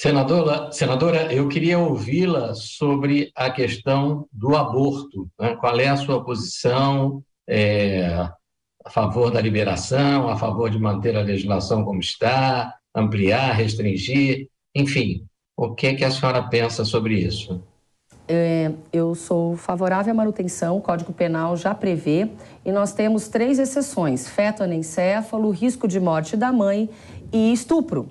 Senadora, senadora, eu queria ouvi-la sobre a questão do aborto. Né? Qual é a sua posição é, a favor da liberação, a favor de manter a legislação como está, ampliar, restringir, enfim, o que, é que a senhora pensa sobre isso? É, eu sou favorável à manutenção, o Código Penal já prevê, e nós temos três exceções: feto anencéfalo, risco de morte da mãe e estupro.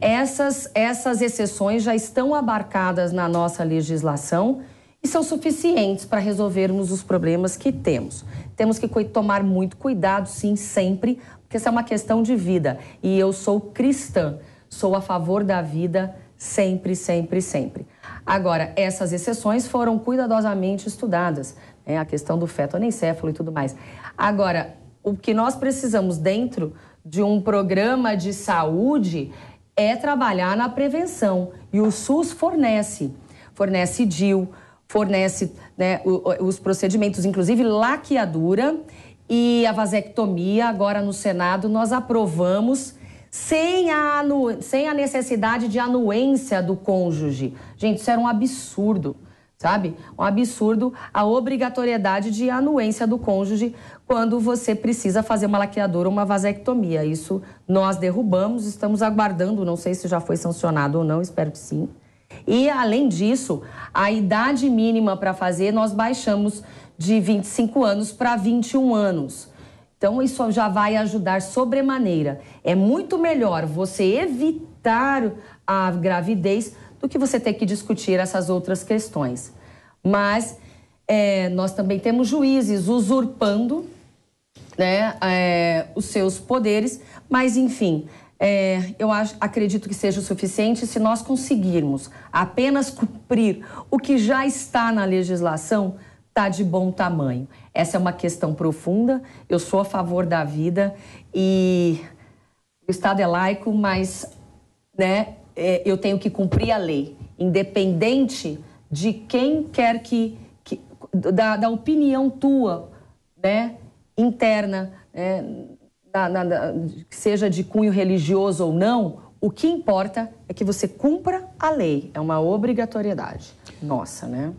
Essas, essas exceções já estão abarcadas na nossa legislação e são suficientes para resolvermos os problemas que temos. Temos que tomar muito cuidado, sim, sempre, porque essa é uma questão de vida. E eu sou cristã, sou a favor da vida sempre, sempre, sempre. Agora, essas exceções foram cuidadosamente estudadas, né? a questão do feto anencefalo e tudo mais. Agora, o que nós precisamos dentro de um programa de saúde é trabalhar na prevenção. E o SUS fornece. Fornece DIL, fornece né, os procedimentos, inclusive laqueadura e a vasectomia. Agora no Senado nós aprovamos sem a, sem a necessidade de anuência do cônjuge. Gente, isso era um absurdo sabe? Um absurdo a obrigatoriedade de anuência do cônjuge quando você precisa fazer uma laqueadora ou uma vasectomia. Isso nós derrubamos, estamos aguardando, não sei se já foi sancionado ou não, espero que sim. E além disso, a idade mínima para fazer nós baixamos de 25 anos para 21 anos. Então isso já vai ajudar sobremaneira. É muito melhor você evitar a gravidez do que você ter que discutir essas outras questões. Mas é, nós também temos juízes usurpando né, é, os seus poderes, mas enfim. É, eu acho, acredito que seja o suficiente se nós conseguirmos apenas cumprir o que já está na legislação, está de bom tamanho. Essa é uma questão profunda. Eu sou a favor da vida e o Estado é laico, mas né, é, eu tenho que cumprir a lei, independente de quem quer que. que da, da, opinião tua, né? Interna, é, na, na, seja de cunho religioso ou não, o que importa é que você cumpra a lei. É uma obrigatoriedade nossa, né?